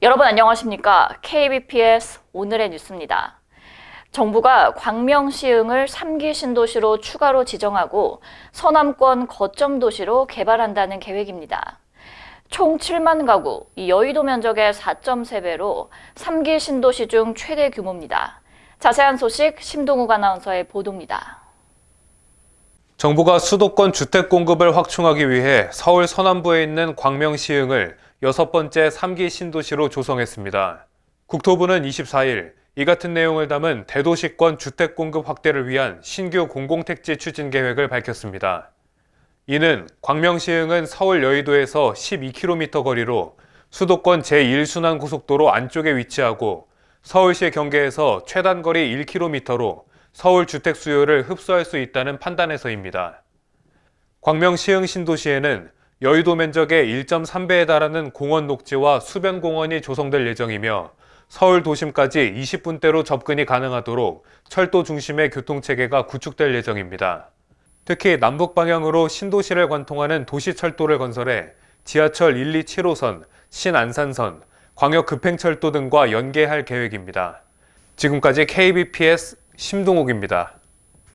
여러분 안녕하십니까? KBPS 오늘의 뉴스입니다. 정부가 광명시흥을 3기 신도시로 추가로 지정하고 서남권 거점 도시로 개발한다는 계획입니다. 총 7만 가구, 여의도 면적의 4.3배로 3기 신도시 중 최대 규모입니다. 자세한 소식 심동욱 아나운서의 보도입니다. 정부가 수도권 주택 공급을 확충하기 위해 서울 서남부에 있는 광명시흥을 여섯 번째 3기 신도시로 조성했습니다. 국토부는 24일 이 같은 내용을 담은 대도시권 주택 공급 확대를 위한 신규 공공택지 추진 계획을 밝혔습니다. 이는 광명시흥은 서울 여의도에서 12km 거리로 수도권 제1순환 고속도로 안쪽에 위치하고 서울시 경계에서 최단거리 1km로 서울 주택 수요를 흡수할 수 있다는 판단에서입니다. 광명시흥 신도시에는 여의도 면적의 1.3배에 달하는 공원 녹지와 수변 공원이 조성될 예정이며 서울 도심까지 20분대로 접근이 가능하도록 철도 중심의 교통체계가 구축될 예정입니다. 특히 남북 방향으로 신도시를 관통하는 도시철도를 건설해 지하철 1, 2, 7호선, 신안산선, 광역급행철도 등과 연계할 계획입니다. 지금까지 KBPS 심동욱입니다.